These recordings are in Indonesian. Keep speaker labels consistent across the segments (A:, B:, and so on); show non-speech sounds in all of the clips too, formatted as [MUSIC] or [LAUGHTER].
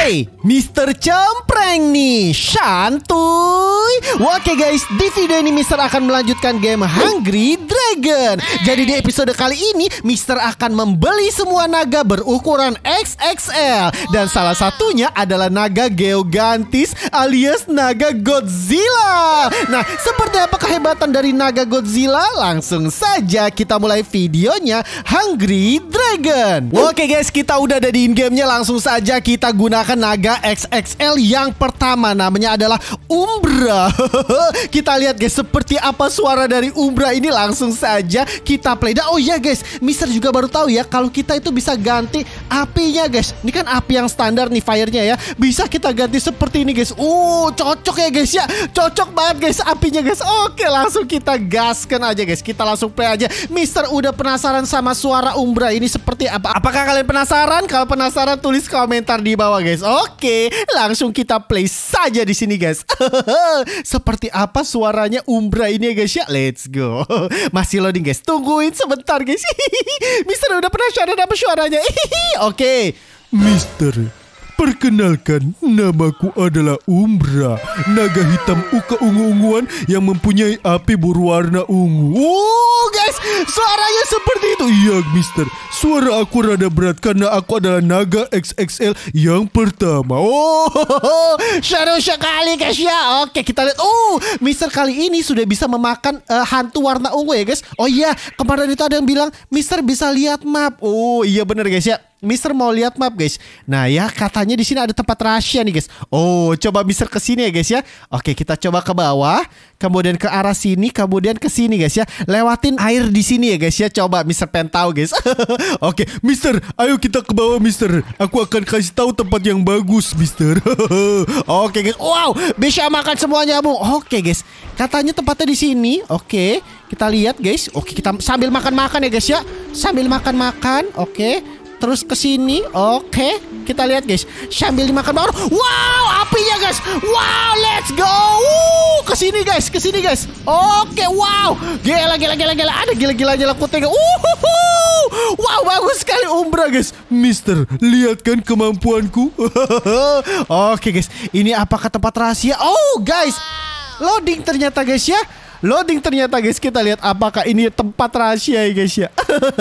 A: Hey, Mr. Cempreng nih, santuy. Oke guys, di video ini Mr. akan melanjutkan game Hungry Dragon. Jadi di episode kali ini, Mr. akan membeli semua naga berukuran XXL. Dan salah satunya adalah naga Geogantis alias naga Godzilla. Nah, seperti apa kehebatan dari naga Godzilla? Langsung saja kita mulai videonya Hungry Dragon. Oke guys, kita udah ada di in-gamenya langsung saja kita gunakan menggunakan naga XXL yang pertama namanya adalah Umbra. [LAUGHS] kita lihat guys seperti apa suara dari Umbra ini langsung saja kita play. Dan oh ya guys, Mister juga baru tahu ya kalau kita itu bisa ganti apinya guys. Ini kan api yang standar nih firenya ya. Bisa kita ganti seperti ini guys. Uh, cocok ya guys ya. Cocok banget guys apinya guys. Oke, langsung kita gaskan aja guys. Kita langsung play aja. Mister udah penasaran sama suara Umbra ini seperti apa? Apakah kalian penasaran? Kalau penasaran tulis komentar di bawah guys guys. Oke, langsung kita play saja di sini guys. [LAUGHS] Seperti apa suaranya Umbra ini ya guys ya? Let's go. [LAUGHS] Masih loading guys. Tungguin sebentar guys. [LAUGHS] Mister udah penasaran apa suaranya. Oke.
B: Mister Perkenalkan, namaku adalah Umbra, naga hitam uka ungu-unguan yang mempunyai api berwarna ungu. Oh, guys, suaranya seperti itu. Iya, Mister. Suara aku rada berat karena aku adalah naga XXL yang pertama. Oh, [LAUGHS] seru
A: sekali, guys ya. Oke, kita lihat. Oh, Mister kali ini sudah bisa memakan uh, hantu warna ungu ya, guys. Oh iya, kemarin itu ada yang bilang Mister bisa lihat map. Oh, iya bener guys ya. Mister mau lihat map guys. Nah ya katanya di sini ada tempat rahasia nih guys. Oh coba Mister ke sini ya guys ya. Oke kita coba ke bawah, kemudian ke arah sini, kemudian ke sini guys ya. Lewatin air di sini ya guys ya. Coba Mister pentau guys.
B: [LAUGHS] Oke Mister, ayo kita ke bawah Mister. Aku akan kasih tahu tempat yang bagus Mister. [LAUGHS] Oke guys. Wow
A: bisa makan semuanya bu. Oke guys. Katanya tempatnya di sini. Oke kita lihat guys. Oke kita sambil makan-makan ya guys ya. Sambil makan-makan. Oke terus ke sini. Oke, kita lihat guys. Sambil dimakan baru, Wow, apinya guys. Wow, let's go. Uh, ke sini guys, ke sini guys. Oke, wow. Gila gila gila gila. Ada gila gila nyala kutenga. Uh, wow, bagus sekali Umbra guys. Mister, lihat kan kemampuanku. [LAUGHS] Oke guys, ini apakah tempat rahasia? Oh guys. Loading ternyata guys ya. Loading ternyata guys Kita lihat apakah ini tempat rahasia ya guys ya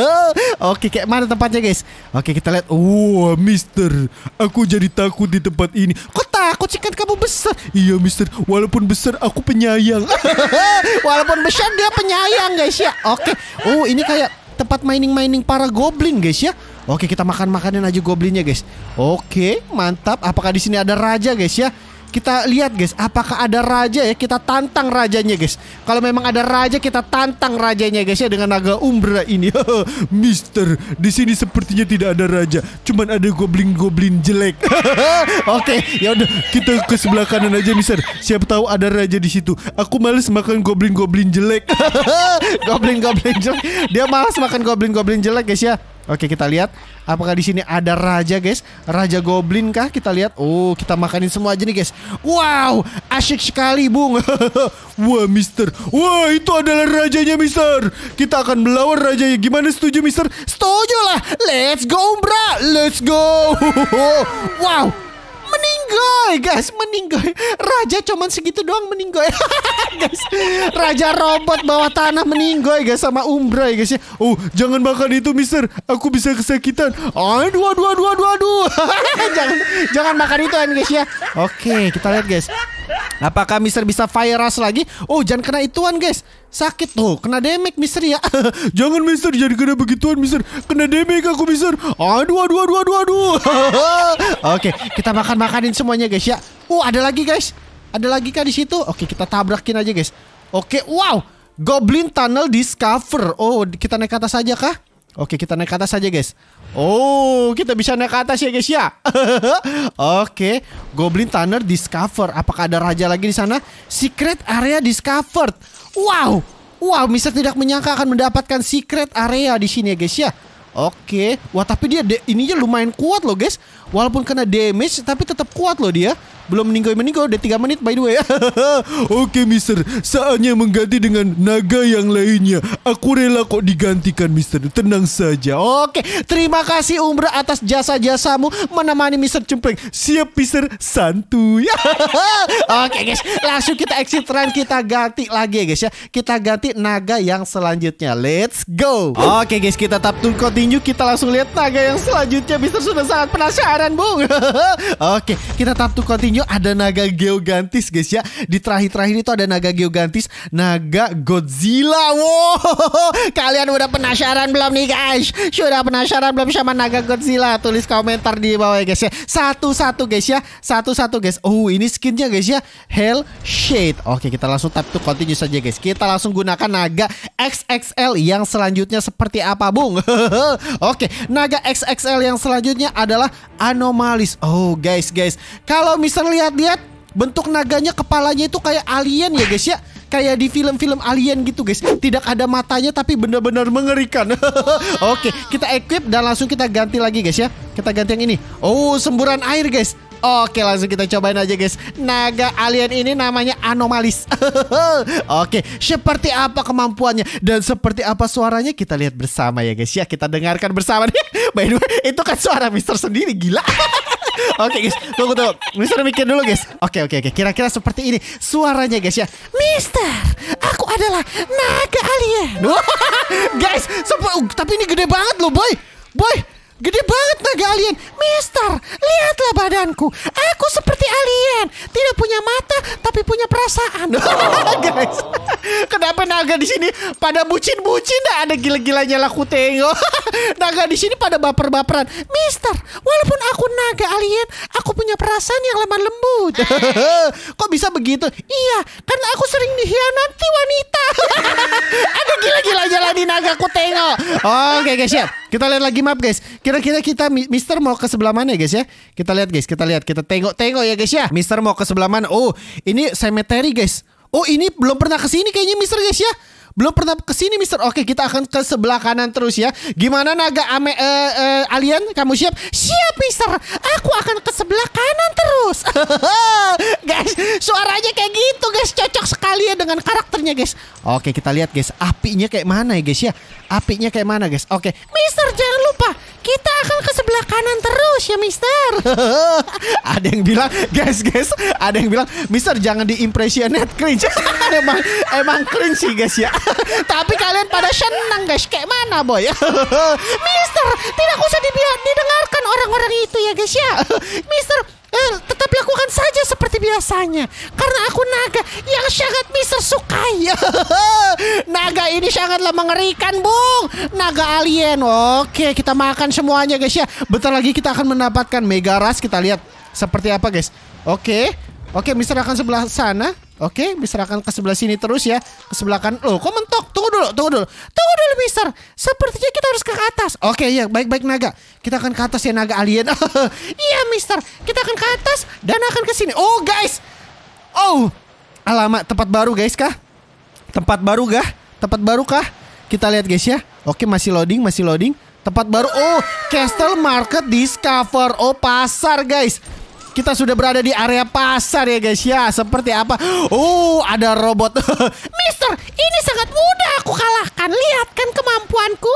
A: [LAUGHS] Oke kayak mana tempatnya guys Oke kita lihat Wow
B: mister Aku jadi takut di tempat ini Kok takut sih kan kamu besar Iya mister Walaupun besar aku penyayang [LAUGHS] Walaupun besar dia penyayang guys ya
A: Oke Oh ini kayak tempat mining-mining para goblin guys ya Oke kita makan makanin aja goblinnya guys Oke mantap Apakah di sini ada raja guys ya kita lihat guys apakah ada raja ya kita tantang rajanya guys kalau memang ada raja kita tantang rajanya guys
B: ya dengan naga umbra ini [LAUGHS] Mister di sini sepertinya tidak ada raja cuman ada goblin goblin jelek [LAUGHS] oke okay, ya udah kita ke sebelah kanan aja Mister siapa tahu ada raja di situ aku males makan goblin goblin jelek [LAUGHS] goblin
A: goblin jelek dia malas makan goblin goblin jelek guys ya Oke, kita lihat apakah di sini ada raja, guys. Raja goblin kah? Kita lihat. Oh, kita makanin semua aja nih, guys. Wow,
B: asyik sekali, Bung. [LAUGHS] Wah, Mister. Wah, itu adalah rajanya, Mister. Kita akan melawan rajanya. Gimana setuju, Mister? Setuju lah. Let's go, bra. Let's
A: go. [LAUGHS] wow, meninggoy guys meninggoy raja cuman segitu doang meninggoy [LAUGHS] guys raja robot bawah tanah meninggoy guys sama umbra ya guys ya oh jangan makan itu mister aku bisa kesakitan aduh aduh aduh aduh aduh [LAUGHS] jangan jangan makan itu kan guys ya oke kita lihat guys Apakah Mister bisa fire rush lagi? Oh, jangan kena ituan, guys. Sakit tuh, kena damage Mister ya.
B: [LAUGHS] jangan Mister jadi kena begituan Mister. Kena damage aku Mister. Aduh, aduh, aduh, aduh, aduh. [LAUGHS] Oke,
A: kita makan-makanin semuanya, guys ya. Oh ada lagi, guys. Ada lagi kah di situ? Oke, kita tabrakin aja, guys. Oke, wow. Goblin Tunnel Discover. Oh, kita naik ke atas aja kah? Oke, kita naik ke atas aja, guys. Oh, kita bisa naik ke atas ya guys ya. [LAUGHS] Oke, Goblin Tunnel discover. Apakah ada raja lagi di sana? Secret area discovered. Wow. Wow, Mister tidak menyangka akan mendapatkan secret area di sini ya guys ya. Oke, wah tapi dia ininya lumayan kuat loh guys. Walaupun kena damage tapi tetap kuat loh dia. Belum meninggal meninggal udah 3 menit by the way.
B: [LAUGHS] Oke, Mister. Saatnya mengganti dengan naga yang lainnya. Aku rela kok digantikan, Mister. Tenang saja. Oke,
A: terima kasih Umbra atas jasa-jasamu menemani Mister Cempreng. Siap, Mister. Santuy. Ya. [LAUGHS] Oke, guys. Langsung kita exit run kita ganti lagi, ya guys ya. Kita ganti naga yang selanjutnya. Let's go. Oke, guys. Kita tap to continue. Kita langsung lihat naga yang selanjutnya. Mister sudah sangat penasaran, Bung. [LAUGHS] Oke, kita tap to continue Mourinho ada naga Geogantis guys ya. Di terakhir-terakhir itu ada naga Geogantis, naga Godzilla. Wow, [LAUGHS] kalian udah penasaran belum nih guys? Sudah penasaran belum sama naga Godzilla? Tulis komentar di bawah ya guys ya. Satu-satu guys ya. Satu-satu guys. Oh, ini skinnya guys ya. Hell Shade. Oke, kita langsung tap to continue saja guys. Kita langsung gunakan naga XXL yang selanjutnya seperti apa, Bung? [LAUGHS] Oke, naga XXL yang selanjutnya adalah anomalis. Oh, guys, guys. Kalau misal ngeliat lihat bentuk naganya kepalanya itu kayak alien ya guys ya kayak di film-film alien gitu guys tidak ada matanya tapi benar-benar mengerikan [LAUGHS] oke kita equip dan langsung kita ganti lagi guys ya kita ganti yang ini oh semburan air guys Oke langsung kita cobain aja guys Naga alien ini namanya anomalis [LAUGHS] Oke seperti apa kemampuannya Dan seperti apa suaranya kita lihat bersama ya guys ya Kita dengarkan bersama nih [LAUGHS] By the way itu kan suara mister sendiri gila [LAUGHS] Oke okay, guys, tunggu tunggu. Mister mikir dulu guys. Oke okay, oke okay, oke. Okay. Kira-kira seperti ini suaranya guys ya. Mister, aku adalah naga alien. guys, uh, tapi ini gede banget loh boy. Boy, Gede banget naga alien. Mister, lihatlah badanku. Aku seperti alien. Tidak punya mata, tapi punya perasaan. [LAUGHS] [LAUGHS] Guys, kenapa naga di sini pada bucin-bucin? Nah, ada gila-gilanya laku tengok. [LAUGHS] naga di sini pada baper-baperan. Mister, walaupun aku naga alien, aku punya perasaan yang lemah lembut. Kok bisa begitu? Iya, karena aku sering dihianati wanita. ada gila-gilanya lagi naga ku tengok. Oke, okay, guys, siap. Kita lihat lagi map, guys. Kira-kira kita Mister mau ke sebelah mana ya guys ya? Kita lihat guys, kita lihat, kita tengok-tengok ya guys ya. Mister mau ke sebelah mana? Oh, ini cemetery guys. Oh, ini belum pernah ke sini kayaknya Mister guys ya belum pernah ke sini Mister. Oke, kita akan ke sebelah kanan terus ya. Gimana naga ame, uh, uh, alien? Kamu siap? Siap, Mister. Aku akan ke sebelah kanan terus. [LAUGHS] guys, suaranya kayak gitu, guys. Cocok sekali ya dengan karakternya, guys. Oke, kita lihat, guys. Apinya kayak mana ya, guys ya? apinya kayak mana guys? Oke, okay. Mister jangan lupa kita akan ke sebelah kanan terus ya Mister. [LAUGHS] ada yang bilang guys guys, ada yang bilang Mister jangan di impressionet cringe. [LAUGHS] emang emang cringe sih guys ya. [LAUGHS] Tapi kalian pada senang guys kayak mana boy? Mister tidak usah didengarkan orang-orang itu ya guys ya. Mister El, eh, tetap lakukan saja seperti biasanya. Karena aku naga yang sangat Mister sukai. [LAUGHS] naga ini sangatlah mengerikan, Bung. Naga alien. Oke, kita makan semuanya, guys ya. Bentar lagi kita akan mendapatkan mega ras. Kita lihat seperti apa, guys. Oke. Oke, Mister akan sebelah sana. Oke, Mister akan ke sebelah sini terus ya. Ke sebelah kan. Loh, kok mentok? Tunggu dulu, tunggu dulu. Tunggu Well, Mister, sepertinya kita harus ke atas. Oke, okay, ya, baik-baik naga. Kita akan ke atas ya naga alien. [LAUGHS] iya, Mister, kita akan ke atas dan akan ke sini. Oh, guys. Oh, alamat tempat baru, guys kah? Tempat baru kah? Tempat baru kah? Kita lihat, guys ya. Oke, okay, masih loading, masih loading. Tempat baru. Oh, Castle Market Discover. Oh, pasar, guys. Kita sudah berada di area pasar ya guys ya. Seperti apa? Oh, ada robot. [LAUGHS] Mister, ini sangat mudah aku kalahkan. Lihat kan kemampuanku.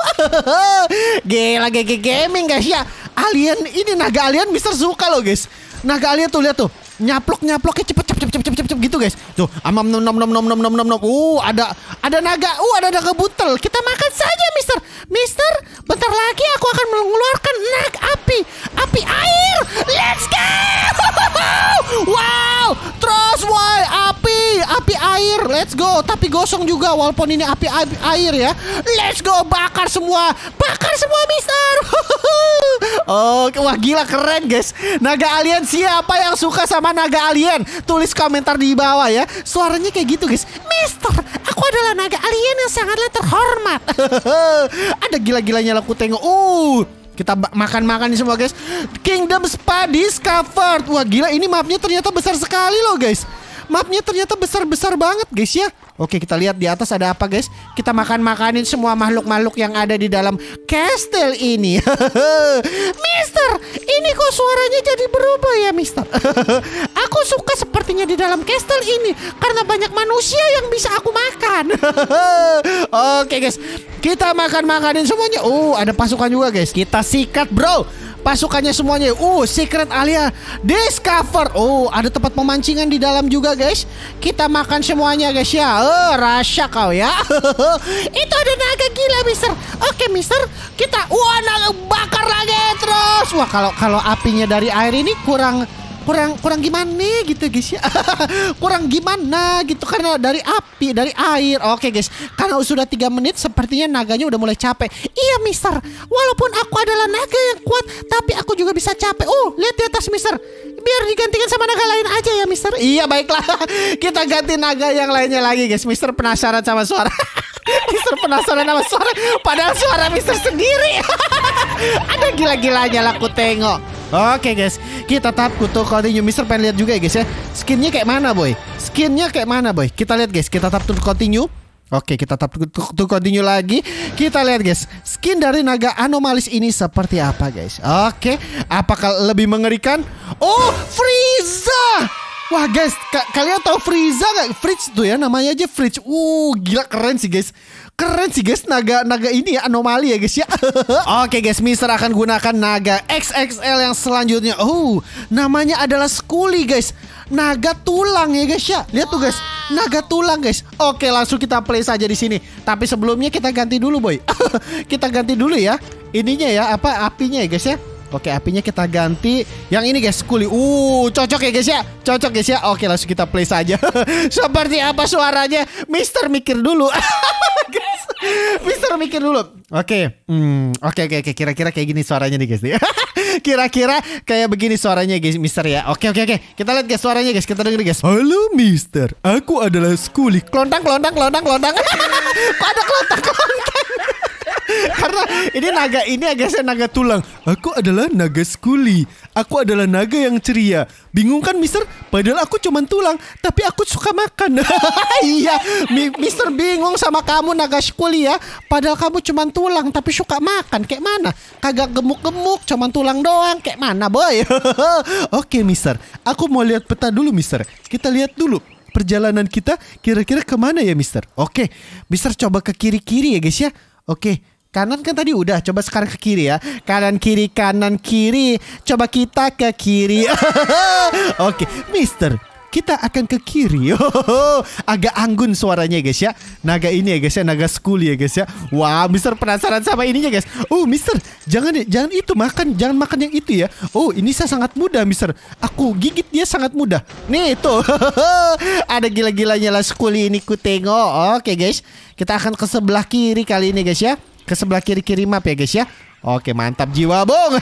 A: [LAUGHS] Gila GG Gaming guys ya. Alien ini naga alien Mister suka loh guys. Naga alien tuh lihat tuh nyaplok nyaploknya cepet cepet cepet cepet cepet cepet gitu guys tuh amam nom nom nom nom nom nom nom nom uh ada ada naga uh ada naga butel kita makan saja mister mister bentar lagi aku akan mengeluarkan naga api api air
B: let's go
A: [LAUGHS] wow terus why api api air let's go tapi gosong juga walaupun ini api, api air ya let's go bakar semua bakar semua mister [LAUGHS] Oh, wah gila keren guys. Naga alien siapa yang suka sama naga alien? Tulis komentar di bawah ya. Suaranya kayak gitu guys. Mister, aku adalah naga alien yang sangatlah terhormat. [LAUGHS] Ada gila-gilanya aku tengok. Uh, kita makan-makan nih semua guys. Kingdom Spa Discovered. Wah gila ini mapnya ternyata besar sekali loh guys. Mapnya ternyata besar-besar banget guys ya Oke kita lihat di atas ada apa guys Kita makan-makanin semua makhluk-makhluk yang ada di dalam kastil ini [LAUGHS] Mister Ini kok suaranya jadi berubah ya mister [LAUGHS] Aku suka sepertinya di dalam kastil ini Karena banyak manusia yang bisa aku makan [LAUGHS] Oke guys Kita makan-makanin semuanya Oh ada pasukan juga guys Kita sikat bro pasukannya semuanya. Uh, secret Alia discover. Oh, ada tempat pemancingan di dalam juga, guys. Kita makan semuanya, guys ya. Oh, eh, rasa kau ya. [LAUGHS] Itu ada naga gila, Mister. Oke, Mister, kita wah naga bakar lagi terus. Wah, kalau kalau apinya dari air ini kurang kurang kurang gimana gitu guys ya [LAUGHS] kurang gimana gitu karena dari api dari air oke guys karena sudah tiga menit sepertinya naganya udah mulai capek iya mister walaupun aku adalah naga yang kuat tapi aku juga bisa capek oh lihat di atas mister biar digantikan sama naga lain aja ya mister iya baiklah [LAUGHS] kita ganti naga yang lainnya lagi guys mister penasaran sama suara [LAUGHS] Mister penasaran sama suara Padahal suara Mister sendiri Ada gila-gilanya lah aku tengok Oke guys, kita tap kutu continue. Mister pengen lihat juga ya guys ya. Skinnya kayak mana boy? Skinnya kayak mana boy? Kita lihat guys, kita tap kutu continue. Oke, kita tap to continue lagi. Kita lihat guys, skin dari naga anomalis ini seperti apa guys. Oke, apakah lebih mengerikan? Oh, Frieza! Wah guys, ka kalian tahu Frieza nggak? Fridge tuh ya, namanya aja Fridge. Uh, gila keren sih guys keren sih guys naga naga ini ya anomali ya guys ya. [LAUGHS] Oke okay, guys, Mister akan gunakan naga XXL yang selanjutnya. Oh, namanya adalah Skuli guys. Naga tulang ya guys ya. Lihat tuh guys, naga tulang guys. Oke, langsung kita play saja di sini. Tapi sebelumnya kita ganti dulu boy. [LAUGHS] kita ganti dulu ya. Ininya ya apa apinya ya guys ya. Oke, apinya kita ganti yang ini guys, kuli. Uh, cocok ya guys ya. Cocok guys ya. Oke, langsung kita play saja. [LAUGHS] Seperti apa suaranya? Mister mikir dulu. [LAUGHS] Mister mikir dulu. Oke. Hmm, oke oke oke kira-kira kayak gini suaranya nih guys nih. [LAUGHS] Kira-kira kayak begini suaranya guys Mister ya. Oke oke oke. Kita lihat guys suaranya guys. Kita dengerin guys. Halo Mister, aku adalah Skuli. Klontang klontang klontang klontang. Kok ada klontang klontang? Karena ini naga ini agak saya naga tulang. Aku adalah naga skuli. Aku adalah naga yang ceria. Bingung kan Mister? Padahal aku cuma tulang, tapi aku suka makan. [LAUGHS] iya, Mister bingung sama kamu naga skuli ya. Padahal kamu cuma tulang tapi suka makan. Kayak mana? Kagak gemuk-gemuk, cuma tulang doang. Kayak mana, boy? [LAUGHS] Oke, Mister. Aku mau lihat peta dulu, Mister. Kita lihat dulu perjalanan kita kira-kira kemana ya Mister? Oke, Mister coba ke kiri-kiri ya guys ya. Oke, Kanan kan tadi udah, coba sekarang ke kiri ya. Kanan kiri kanan kiri. Coba kita ke kiri. [LAUGHS] Oke, okay. Mister, kita akan ke kiri. [LAUGHS] Agak anggun suaranya guys ya. Naga ini ya guys ya, naga school ya guys ya. Wah, wow, Mister penasaran sama ininya guys. Oh, Mister, jangan jangan itu makan, jangan makan yang itu ya. Oh, ini saya sangat mudah, Mister. Aku gigit dia sangat mudah. Nih itu. [LAUGHS] Ada gila-gilanya lah school ini ku tengok. Oke okay, guys, kita akan ke sebelah kiri kali ini guys ya ke sebelah kiri kiri map ya guys ya Oke mantap jiwa bong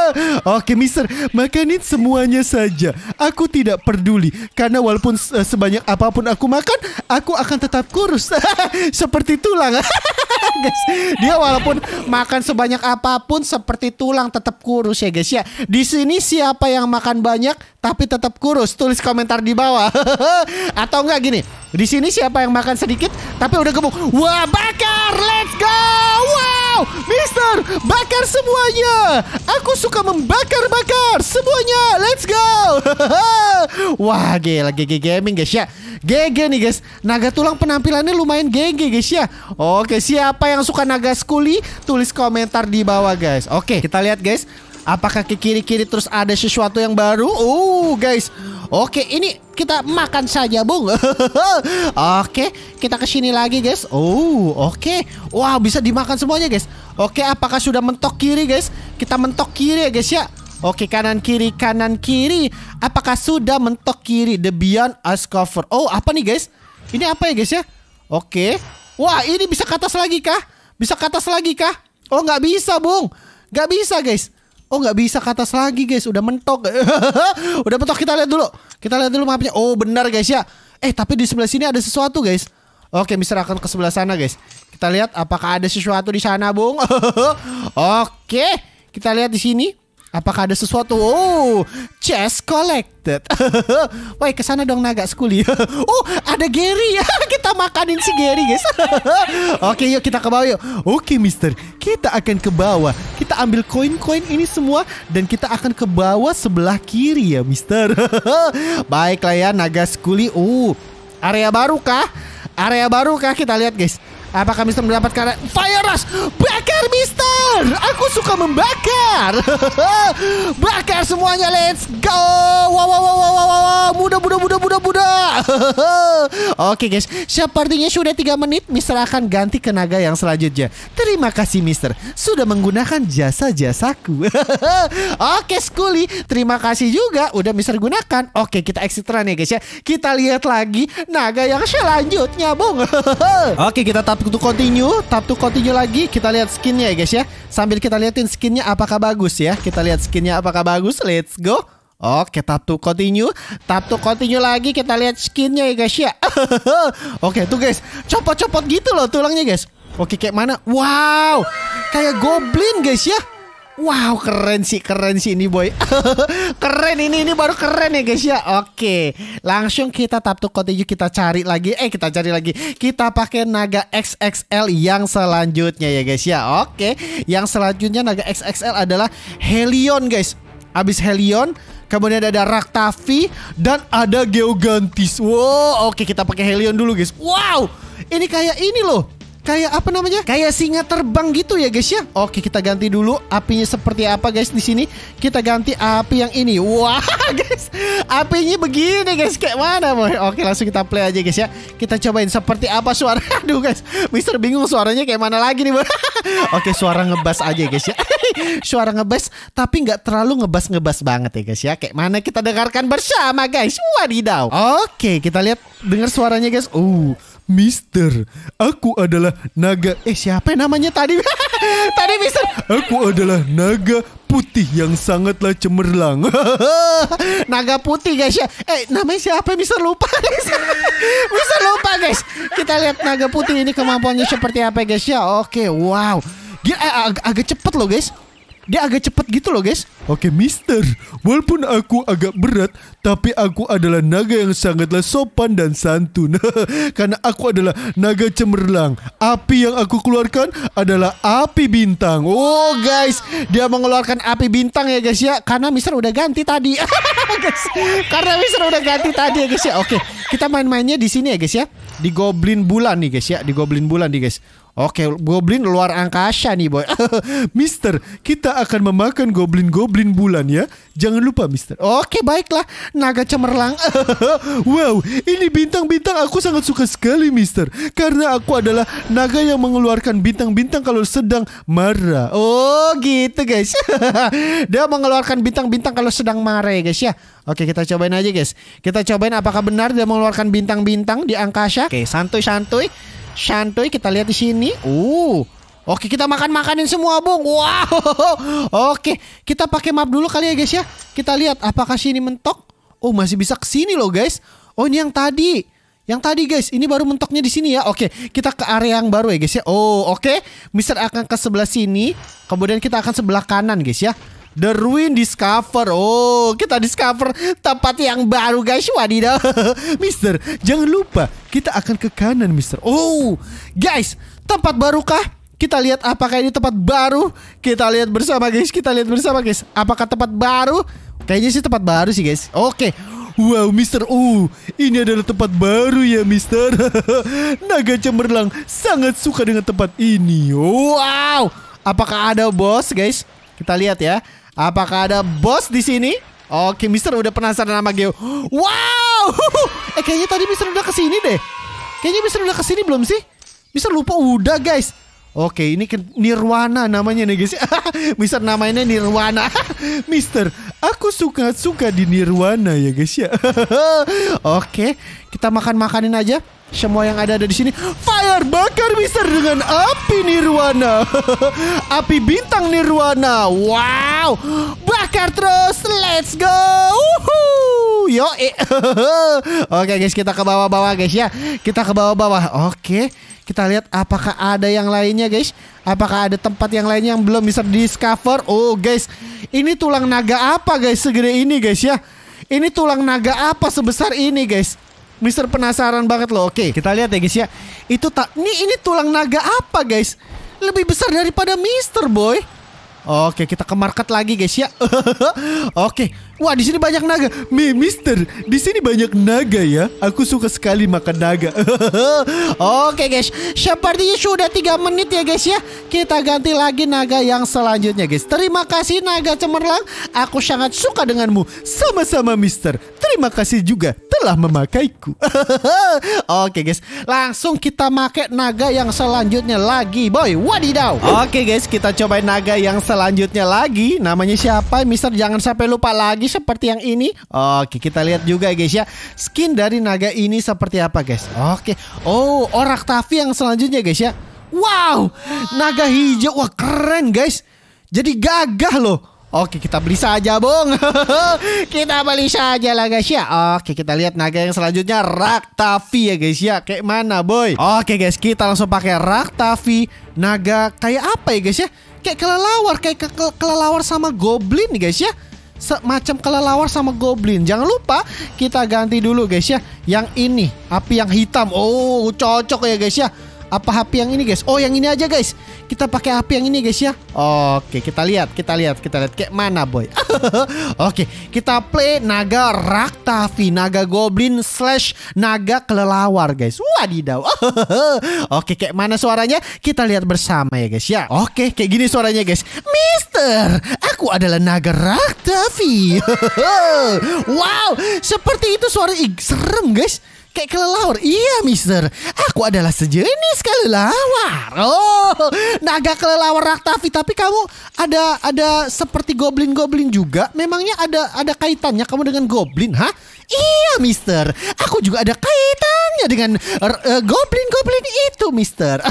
A: [LAUGHS] Oke mister Makanin semuanya saja Aku tidak peduli Karena walaupun eh, sebanyak apapun aku makan Aku akan tetap kurus [LAUGHS] Seperti tulang [LAUGHS] guys Dia walaupun makan sebanyak apapun Seperti tulang tetap kurus ya guys ya Di sini siapa yang makan banyak Tapi tetap kurus Tulis komentar di bawah Atau enggak gini Di sini siapa yang makan sedikit Tapi udah gemuk Wah bakar let's go Wah Mister, bakar semuanya. Aku suka membakar-bakar semuanya. Let's go. [LAUGHS] Wah, gila GG Gaming guys ya. GG nih guys. Naga tulang penampilannya lumayan GG guys ya. Oke, siapa yang suka naga skuli? Tulis komentar di bawah guys. Oke, kita lihat guys. Apakah ke kiri-kiri terus ada sesuatu yang baru? Uh, guys. Oke, ini kita makan saja, Bung. [LAUGHS] oke, kita ke sini lagi, guys. Oh, oke. Wah, bisa dimakan semuanya, guys. Oke, apakah sudah mentok kiri, guys? Kita mentok kiri ya, guys ya. Oke, kanan kiri, kanan kiri. Apakah sudah mentok kiri? The Beyond Us Cover. Oh, apa nih, guys? Ini apa ya, guys ya? Oke. Wah, ini bisa ke atas lagi kah? Bisa ke atas lagi kah? Oh, nggak bisa, Bung. Nggak bisa, guys. Oh nggak bisa ke atas lagi guys Udah mentok [LAUGHS] Udah mentok kita lihat dulu Kita lihat dulu mapnya Oh benar guys ya Eh tapi di sebelah sini ada sesuatu guys Oke, Mister akan ke sebelah sana, guys. Kita lihat apakah ada sesuatu di sana, Bung. [LAUGHS] Oke, kita lihat di sini. Apakah ada sesuatu? Oh, chest collected. [LAUGHS] Woi, ke sana dong naga sekuli. [LAUGHS] oh, ada Gary ya. kita makanin si Gary, guys. Oke, yuk kita ke bawah yuk. Oke, Mister. Kita akan ke bawah. Kita ambil koin-koin ini semua dan kita akan ke bawah sebelah kiri ya, Mister. Baiklah ya naga sekuli. Oh, area baru kah? area baru kah kita lihat guys Apakah Mister mendapat karena Fire Rush! Bakar Mister! Aku suka membakar! [LAUGHS] bakar semuanya, let's go! Wow, wow, wow, wow, wow, wow. mudah mudah mudah mudah mudah [LAUGHS] Oke guys, sepertinya sudah 3 menit Mister akan ganti ke naga yang selanjutnya. Terima kasih Mister, sudah menggunakan jasa-jasaku. [LAUGHS] Oke Skuli, terima kasih juga udah Mister gunakan. Oke, kita exit run ya guys ya. Kita lihat lagi naga yang selanjutnya, Bung. Oke, kita tap to continue, tap to continue lagi. Kita lihat skinnya ya guys ya. Sambil kita liatin skinnya apakah bagus ya. Kita lihat skinnya apakah bagus. Let's go. Oke, tap to continue. Tap to continue lagi. Kita lihat skinnya ya guys ya. [LAUGHS] Oke, tuh guys. Copot-copot gitu loh tulangnya guys. Oke, kayak mana? Wow. Kayak goblin guys ya. Wow keren sih keren sih ini boy [LAUGHS] Keren ini ini baru keren ya guys ya Oke langsung kita tap to continue kita cari lagi Eh kita cari lagi Kita pakai naga XXL yang selanjutnya ya guys ya Oke yang selanjutnya naga XXL adalah Helion guys Abis Helion Kemudian ada Raktavi Dan ada Geogantis Wow oke kita pakai Helion dulu guys Wow ini kayak ini loh kayak apa namanya? Kayak singa terbang gitu ya guys ya. Oke, kita ganti dulu apinya seperti apa guys di sini. Kita ganti api yang ini. Wah, [LAUGHS] guys. Apinya begini guys. Kayak mana, boy? Oke, langsung kita play aja guys ya. Kita cobain seperti apa suara. [LAUGHS] Aduh, guys. Mister bingung suaranya kayak mana lagi nih, boy. [LAUGHS] Oke, suara ngebas aja guys ya. suara ngebas tapi nggak terlalu ngebas-ngebas banget ya guys ya. Kayak mana kita dengarkan bersama guys. Wadidaw. Oke, kita lihat
B: dengar suaranya guys. Uh. Mister, aku adalah naga. Eh siapa namanya tadi? [LAUGHS] tadi Mister, aku adalah naga putih yang sangatlah cemerlang.
A: [LAUGHS] naga putih guys ya. Eh namanya siapa Mister lupa [LAUGHS] guys. Mister lupa guys. Kita lihat naga putih ini kemampuannya seperti apa guys ya. Oke,
B: wow. Dia eh, ag agak cepet loh guys. Dia agak cepet gitu loh guys Oke mister Walaupun aku agak berat Tapi aku adalah naga yang sangatlah sopan dan santun [LAUGHS] Karena aku adalah naga cemerlang Api yang aku keluarkan adalah api bintang Oh guys Dia mengeluarkan api bintang ya guys ya Karena mister
A: udah ganti tadi [LAUGHS] Karena mister udah ganti tadi ya guys ya Oke kita main-mainnya di sini ya guys ya Di Goblin Bulan nih guys ya Di Goblin Bulan nih guys Oke, goblin luar angkasa nih, boy. [LAUGHS] mister, kita akan memakan goblin-goblin bulan ya. Jangan lupa, Mister. Oke, baiklah. Naga cemerlang. [LAUGHS] wow, ini bintang-bintang aku sangat suka sekali, Mister. Karena aku adalah naga yang mengeluarkan bintang-bintang kalau sedang marah. Oh, gitu, guys. [LAUGHS] Dia mengeluarkan bintang-bintang kalau sedang marah, guys ya. Oke kita cobain aja guys Kita cobain apakah benar dia mengeluarkan bintang-bintang di angkasa Oke santuy-santuy santuy kita lihat di sini. Uh, Oke kita makan makanin semua bung. Wow. [LAUGHS] Oke kita pakai map dulu kali ya guys ya. Kita lihat apakah sini mentok. Oh masih bisa ke sini loh guys. Oh ini yang tadi. Yang tadi guys, ini baru mentoknya di sini ya. Oke, kita ke area yang baru ya guys ya. Oh, oke. Mister akan ke sebelah sini, kemudian kita akan sebelah kanan guys ya. The Ruin Discover. Oh, kita discover tempat yang baru guys. Wadidaw. [LAUGHS] Mister, jangan lupa kita akan ke kanan, Mister. Oh, guys, tempat baru kah? Kita lihat apakah ini tempat baru? Kita lihat bersama guys, kita lihat bersama guys. Apakah tempat baru?
B: Kayaknya sih tempat baru sih guys. Oke. Wow, Mister. Oh, ini adalah tempat baru ya, Mister. [LAUGHS] Naga cemerlang sangat suka dengan tempat ini.
A: Wow. Apakah ada bos, guys? Kita lihat ya. Apakah ada bos di sini? Oke, Mister udah penasaran sama Geo. Wow! [LAUGHS] Eh kayaknya tadi Mister udah kesini deh. Kayaknya Mister udah kesini belum sih? Mister lupa udah guys. Oke, ini Nirwana namanya nih guys. [LAUGHS] Mister namanya Nirwana. [LAUGHS] Mister, aku suka suka di Nirwana ya guys ya. Oke, kita makan makanin aja semua yang ada ada di sini. Fire bakar Mister dengan api Nirwana. [LAUGHS] api bintang Nirwana. Wow. Bakar terus. Let's go. Yo. [LAUGHS] Oke guys, kita ke bawah-bawah guys ya. Kita ke bawah-bawah. Oke. Kita lihat apakah ada yang lainnya guys. Apakah ada tempat yang lainnya yang belum bisa discover? Oh guys, ini tulang naga apa guys segede ini guys ya? Ini tulang naga apa sebesar ini guys? Mister penasaran banget loh. Oke, kita lihat ya guys ya. Itu tak ini ini tulang naga apa guys? Lebih besar daripada Mister Boy. Oke, kita ke market lagi guys ya. [LAUGHS] Oke, Wah, di sini banyak naga. Mi, Mister, di sini banyak naga ya. Aku suka sekali makan naga. [LAUGHS] Oke, guys. Sepertinya sudah tiga menit ya, guys ya. Kita ganti lagi naga yang selanjutnya, guys. Terima kasih naga cemerlang. Aku sangat suka denganmu. Sama-sama, Mister. Terima kasih juga telah memakaiku. [LAUGHS] Oke, guys. Langsung kita pakai naga yang selanjutnya lagi, boy. Wadidaw. Oke, guys. Kita cobain naga yang selanjutnya lagi. Namanya siapa? Mister, jangan sampai lupa lagi lagi seperti yang ini. Oke, kita lihat juga guys ya. Skin dari naga ini seperti apa guys. Oke. Oh, orak tafi yang selanjutnya guys ya. Wow, naga hijau. Wah, keren guys. Jadi gagah loh. Oke kita beli saja bong [LAUGHS] Kita beli saja lah guys ya Oke kita lihat naga yang selanjutnya Raktavi ya guys ya Kayak mana boy Oke guys kita langsung pakai Raktavi Naga kayak apa ya guys ya Kayak kelelawar Kayak ke ke kelelawar sama goblin nih guys ya semacam kelelawar sama goblin. Jangan lupa kita ganti dulu guys ya. Yang ini api yang hitam. Oh, cocok ya guys ya. Apa HP yang ini guys? Oh yang ini aja guys. Kita pakai HP yang ini guys ya. Oke kita lihat, kita lihat, kita lihat kayak mana boy. [LAUGHS] Oke kita play naga Raktavi, naga goblin slash naga kelelawar guys. Wadidaw. [LAUGHS] Oke kayak mana suaranya? Kita lihat bersama ya guys ya. Oke kayak gini suaranya guys. Mister, aku adalah naga Raktavi. [LAUGHS] wow, seperti itu suara Ih, serem guys. Kayak kelelawar Iya mister Aku adalah sejenis kelelawar Oh Naga kelelawar Raktavi Tapi kamu ada ada seperti goblin-goblin juga Memangnya ada ada kaitannya kamu dengan goblin ha? Iya mister Aku juga ada kaitannya dengan er, eh, goblin-goblin uh, itu mister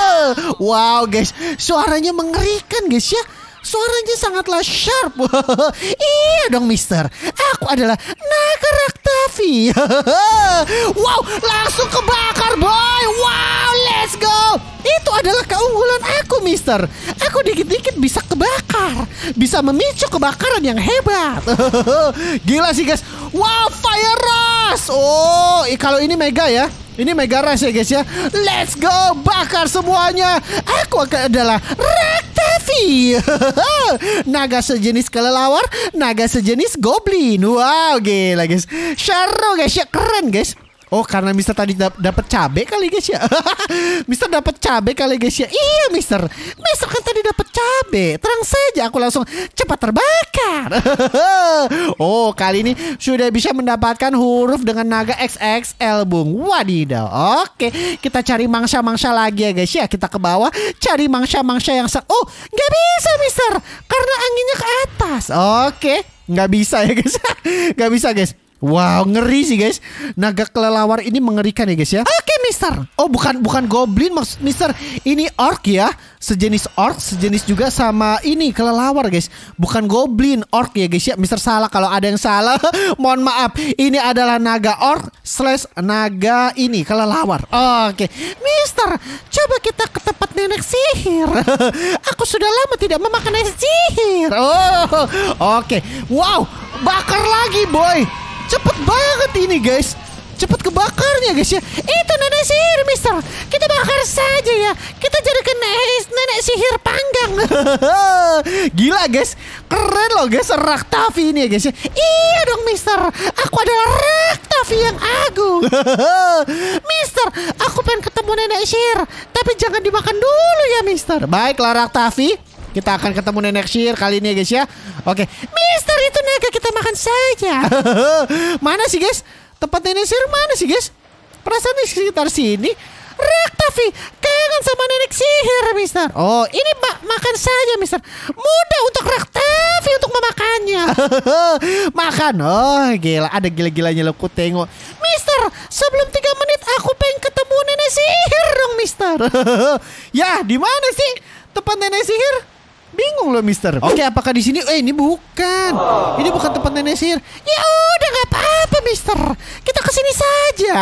A: [LAUGHS] Wow guys Suaranya mengerikan guys ya Suaranya sangatlah sharp. [LAUGHS] iya dong mister, aku adalah naga Raktavi. [LAUGHS] wow, langsung kebakar boy. Wow, let's go. Itu adalah keunggulan aku mister. Aku dikit-dikit bisa kebakar. Bisa memicu kebakaran yang hebat. [LAUGHS] Gila sih guys. Wow, fire rush. Oh, kalau ini mega ya. Ini mega rush ya guys ya. Let's go bakar semuanya. Aku akan adalah Rektavi. [LAUGHS] naga sejenis kelelawar, naga sejenis goblin. Wow, gila guys. Seru guys ya, keren guys. Oh karena Mister tadi dap dapat cabe kali guys ya. [LAUGHS] Mister dapat cabe kali guys ya. Iya Mister. Mister kan tadi dapat cabe. Terang saja aku langsung cepat terbakar. [LAUGHS] oh kali ini sudah bisa mendapatkan huruf dengan naga XXL Bung. Wadidaw. Oke kita cari mangsa-mangsa lagi ya guys ya. Kita ke bawah cari mangsa-mangsa yang sak. Oh nggak bisa Mister karena anginnya ke atas. Oke nggak bisa ya guys. [LAUGHS] nggak bisa guys. Wow, ngeri sih guys. Naga kelelawar ini mengerikan ya guys ya. Oke, okay, Mister. Oh, bukan bukan goblin maksud Mister. Ini orc ya. Sejenis orc, sejenis juga sama ini kelelawar guys. Bukan goblin, orc ya guys ya. Mister salah kalau ada yang salah. [LAUGHS] Mohon maaf. Ini adalah naga orc slash naga ini kelelawar. Oke. Okay. Mister, coba kita ke tempat nenek sihir. [LAUGHS] Aku sudah lama tidak memakan nenek sihir. Oh, oke. Okay. Wow, bakar lagi, boy. Cepet banget ini guys Cepet kebakarnya guys ya Itu nenek sihir mister Kita bakar saja ya Kita jadikan nenek, nenek sihir panggang [LAUGHS] Gila guys Keren loh guys Raktavi ini ya guys ya Iya dong mister Aku adalah Raktavi yang agung [LAUGHS] Mister Aku pengen ketemu nenek sihir Tapi jangan dimakan dulu ya mister Baiklah Raktavi kita akan ketemu di next year kali ini ya guys ya. Oke, Mister itu naga kita makan saja. [LAUGHS] mana sih guys? Tempat nenek sihir mana sih guys? Perasaan di sekitar sini. Raktavi, kangen sama nenek sihir, Mister. Oh, ini ma makan saja, Mister. Mudah untuk Raktavi untuk memakannya. [LAUGHS] makan. Oh, gila. Ada gila-gilanya lo ku tengok. Mister, sebelum tiga menit aku pengen ketemu nenek sihir dong, Mister. [LAUGHS] ya, di mana sih tempat nenek sihir? Bingung loh Mister. Oh. Oke, okay, apakah di sini? Eh, ini bukan. Ini bukan tempat nenek sihir. Ya udah nggak apa-apa Mister. Kita kesini saja.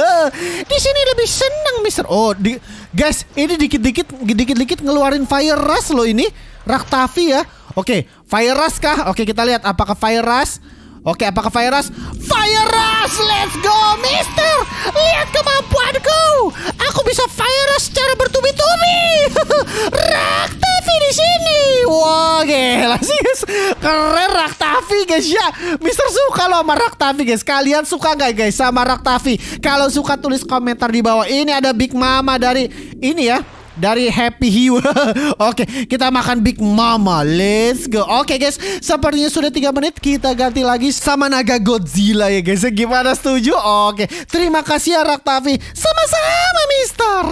A: [LAUGHS] di sini lebih senang Mister. Oh, di guys, ini dikit-dikit, dikit-dikit ngeluarin fire rush loh ini. Raktavi ya. Oke, okay, fire rush kah? Oke, okay, kita lihat apakah fire rush Oke, apakah Fire Rush, let's go, Mister. Lihat kemampuanku. Aku bisa Fire Rush secara bertubi-tubi. [LAUGHS]
B: Raktavi
A: di sini. Wah, wow, gila sih
B: guys. Keren Raktavi
A: guys ya. Mister suka loh sama Raktavi guys. Kalian suka nggak guys sama Raktavi? Kalau suka tulis komentar di bawah. Ini ada Big Mama dari ini ya dari Happy Hero, [LAUGHS] Oke, okay, kita makan Big Mama. Let's go. Oke okay, guys, sepertinya sudah 3 menit kita ganti lagi sama naga Godzilla ya guys. Gimana setuju? Oke. Okay. Terima kasih ya Raktavi. Sama-sama, Mister.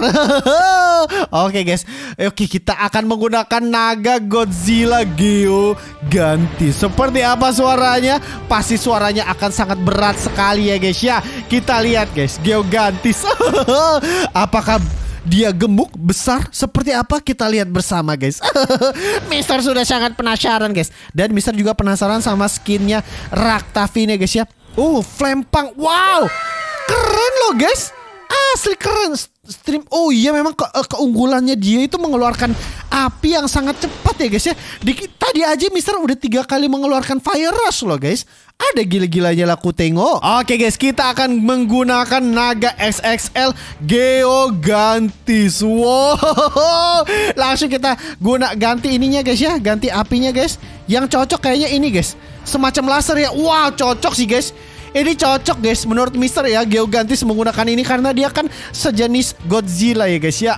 A: [LAUGHS] Oke guys. Oke, kita akan menggunakan naga Godzilla Geo ganti. Seperti apa suaranya? Pasti suaranya akan sangat berat sekali ya guys ya. Kita lihat guys, Geo ganti. [LAUGHS] Apakah dia gemuk besar seperti apa kita lihat bersama guys. [LAUGHS] Mister sudah sangat penasaran guys dan Mister juga penasaran sama skinnya Raktavi nih ya, guys ya. Uh, flempang. Wow. Keren loh guys. Asli keren stream. Oh iya memang ke eh, keunggulannya dia itu mengeluarkan api yang sangat cepat ya guys ya. Di tadi aja Mister udah tiga kali mengeluarkan fire rush loh guys ada gila-gilanya laku tengok. Oke guys, kita akan menggunakan Naga XXL Geogantis. Wow, langsung kita guna ganti ininya guys ya, ganti apinya guys. Yang cocok kayaknya ini guys, semacam laser ya. wow, cocok sih guys. Ini cocok guys menurut Mister ya Geogantis menggunakan ini karena dia kan sejenis Godzilla ya guys ya.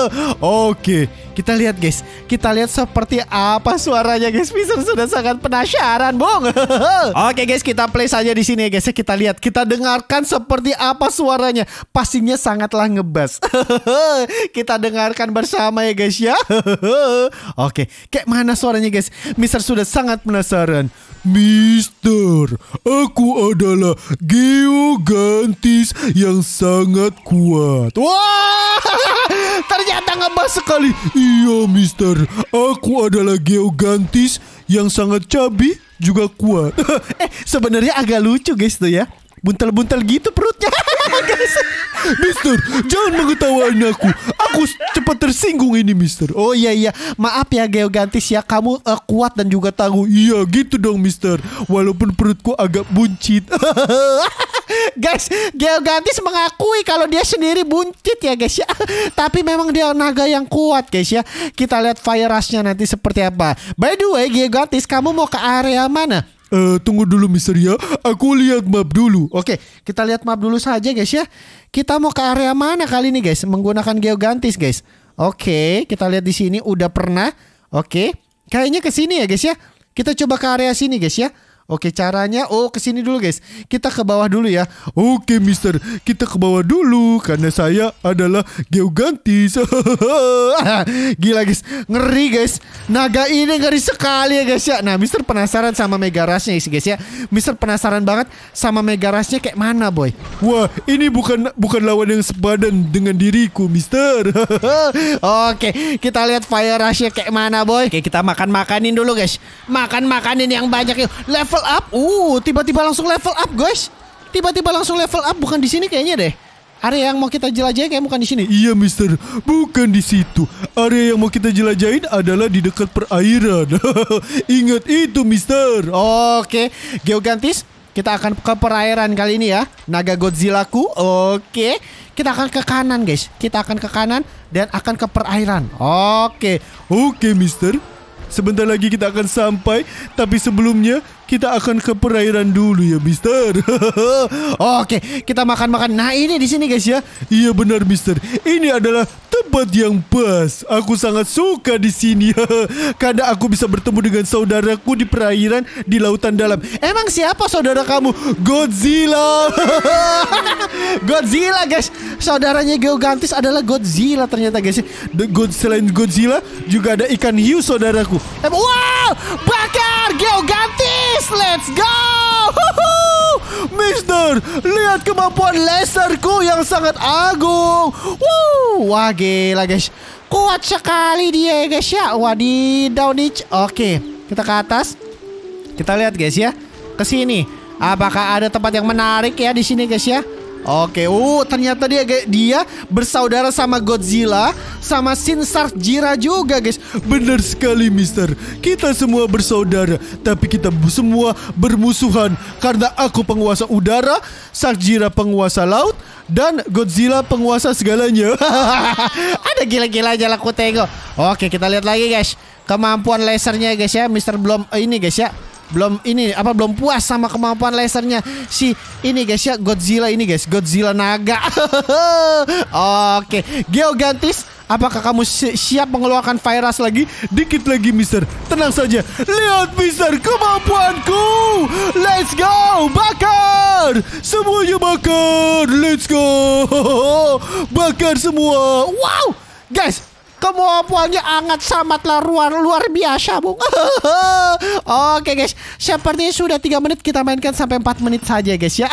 A: [LAUGHS] Oke, kita lihat guys, kita lihat seperti apa suaranya guys. Mister sudah sangat penasaran, Bung. [LAUGHS] Oke guys, kita play saja di sini ya guys. Kita lihat, kita dengarkan seperti apa suaranya. Pastinya sangatlah ngebas. [LAUGHS] kita dengarkan bersama ya guys ya.
B: [LAUGHS] Oke, kayak mana suaranya guys? Mister sudah sangat penasaran. Mister, aku adalah Geogantis yang sangat kuat. Wah, ngebah sekali. Iya, mister. Aku adalah Geogantis yang sangat cabi juga kuat. [LAUGHS] eh, sebenarnya agak lucu guys tuh ya. Buntel-buntel gitu perutnya. [LAUGHS] [LAUGHS] Mister, jangan mengetawain aku. Aku cepat tersinggung ini, Mister. Oh iya
A: iya, maaf ya Geogantis ya, kamu uh, kuat dan juga tangguh. Iya gitu dong, Mister. Walaupun perutku agak buncit. [LAUGHS] guys, Geogantis mengakui kalau dia sendiri buncit ya, guys ya. [LAUGHS] Tapi memang dia naga yang kuat, guys ya. Kita lihat fire Rush-nya nanti seperti apa. By the way, Geogantis, kamu mau ke area mana? uh, tunggu dulu Mister ya, aku lihat map dulu. Oke, kita lihat map dulu saja guys ya. Kita mau ke area mana kali ini guys? Menggunakan Geogantis guys. Oke, kita lihat di sini udah pernah. Oke, kayaknya ke sini ya guys ya. Kita coba ke area sini guys ya.
B: Oke caranya oh kesini dulu guys Kita ke bawah dulu ya Oke mister kita ke bawah dulu Karena saya adalah Geogantis [LAUGHS] Gila guys ngeri guys Naga ini ngeri sekali ya guys ya Nah mister penasaran sama mega rush rasnya
A: guys ya Mister penasaran banget sama mega rush rasnya kayak mana boy Wah ini bukan bukan lawan yang sepadan dengan diriku mister [LAUGHS] Oke kita lihat fire Rush-nya kayak mana boy Oke kita makan-makanin dulu guys Makan-makanin yang banyak yuk Level level up. Uh, tiba-tiba langsung level up, guys. Tiba-tiba langsung level up bukan di sini kayaknya deh. Area yang mau kita
B: jelajahi kayak bukan di sini. Iya, Mister. Bukan di situ. Area yang mau kita jelajahin adalah di dekat perairan. [LAUGHS] Ingat itu, Mister. Oke,
A: Geogantis, kita akan ke perairan kali ini ya. Naga Godzilla ku. Oke. Kita akan ke kanan, guys. Kita akan ke kanan dan akan ke perairan. Oke.
B: Oke, Mister. Sebentar lagi kita akan sampai, tapi sebelumnya kita akan ke perairan dulu ya, Mister. [LAUGHS] Oke, kita makan-makan. Nah, ini di sini guys ya. Iya benar, Mister. Ini adalah tempat yang pas. Aku sangat suka di sini. [LAUGHS] Karena aku bisa bertemu dengan saudaraku di perairan di lautan dalam. Emang siapa saudara kamu? Godzilla. [LAUGHS] Godzilla,
A: guys. Saudaranya Geogantis adalah Godzilla ternyata, guys. The God, selain Godzilla
B: juga ada ikan hiu saudaraku.
A: Wow, bakar Geogantis. Yes, let's go! Mister, lihat kemampuan laserku yang sangat agung. Wow, wah gila guys. Kuat sekali dia guys ya. Wadidaw niche. Oke, kita ke atas. Kita lihat guys ya. Ke sini. Apakah ada tempat yang menarik ya di sini guys ya? Oke, uh ternyata dia dia bersaudara sama Godzilla, sama Sin Jira juga, guys.
B: Benar sekali, Mister. Kita semua bersaudara, tapi kita semua bermusuhan karena aku penguasa udara, Sarjira penguasa laut, dan Godzilla penguasa segalanya.
A: [LAUGHS] Ada gila gila lah aku tengok. Oke, kita lihat lagi, guys. Kemampuan lasernya, guys ya. Mister belum eh, ini, guys ya belum ini apa belum puas sama kemampuan lasernya si ini guys ya Godzilla ini guys Godzilla naga [LAUGHS] oke Geogantis apakah kamu si siap mengeluarkan virus
B: lagi dikit lagi Mister tenang saja lihat Mister kemampuanku let's go bakar semuanya bakar let's go [LAUGHS] bakar semua wow guys kemampuannya sangat
A: sangatlah luar luar biasa, Bung. [LAUGHS] Oke, guys. Sepertinya sudah tiga menit kita mainkan sampai 4 menit saja, guys ya.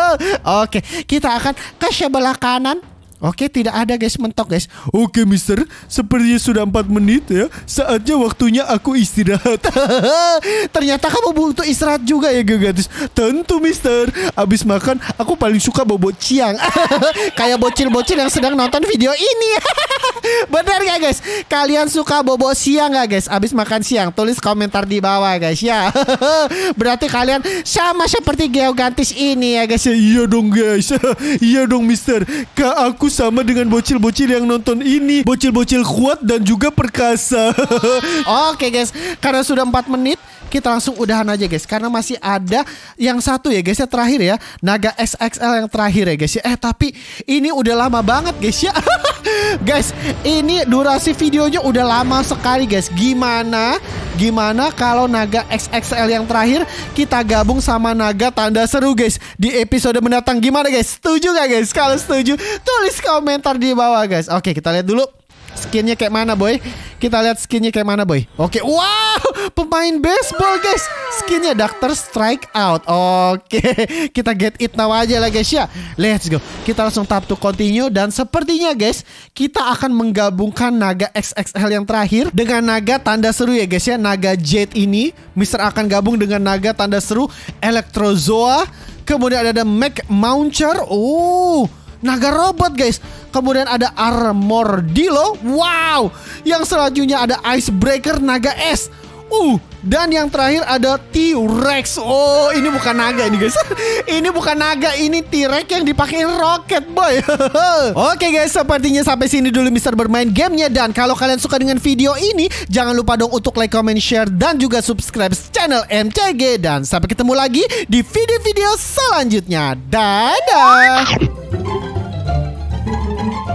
A: [LAUGHS] Oke, kita akan ke sebelah
B: kanan Oke, tidak ada guys, mentok guys. Oke, Mister, sepertinya sudah 4 menit ya. Saatnya waktunya aku istirahat. [LAUGHS] Ternyata kamu butuh istirahat juga ya, Gagatis. Tentu, Mister. Abis makan, aku paling suka bobo ciang. [LAUGHS]
A: Kayak bocil-bocil yang sedang nonton video ini. [LAUGHS] Bener gak guys? Kalian suka bobo siang gak guys? Abis makan siang, tulis komentar di bawah guys ya. Berarti kalian sama seperti Geogantis ini ya
B: guys. Iya dong guys. iya dong, Mister. Kak aku sama dengan bocil-bocil yang nonton ini. Bocil-bocil kuat dan juga perkasa. [LAUGHS]
A: Oke okay, guys, karena sudah 4 menit kita langsung udahan aja guys karena masih ada yang satu ya guys ya terakhir ya Naga XXL yang terakhir ya guys ya. Eh tapi ini udah lama banget guys ya. [LAUGHS] guys, ini durasi videonya udah lama sekali guys. Gimana? Gimana kalau Naga XXL yang terakhir kita gabung sama Naga tanda seru guys di episode mendatang. Gimana guys? Setuju gak guys? Kalau setuju tulis komentar di bawah guys. Oke, kita lihat dulu Skinnya kayak mana boy? Kita lihat skinnya kayak mana boy. Oke, wow, pemain baseball guys. Skinnya Dr. Strike Out. Oke, [LAUGHS] kita get it now aja lah guys ya. Let's go. Kita langsung tap to continue dan sepertinya guys kita akan menggabungkan naga XXL yang terakhir dengan naga tanda seru ya guys ya. Naga Jet ini, Mister akan gabung dengan naga tanda seru Electrozoa. Kemudian ada, ada Mac mauncher Oh naga robot guys. Kemudian ada armor dilo. Wow. Yang selanjutnya ada icebreaker naga es. Uh, dan yang terakhir ada T-Rex. Oh, ini bukan naga ini guys. [LAUGHS] ini bukan naga, ini T-Rex yang dipakai roket boy. [LAUGHS] Oke okay guys, sepertinya sampai sini dulu Mister bermain gamenya. Dan kalau kalian suka dengan video ini, jangan lupa dong untuk like, comment, share, dan juga subscribe channel MCG. Dan sampai ketemu lagi di video-video selanjutnya. Dadah! Thank you.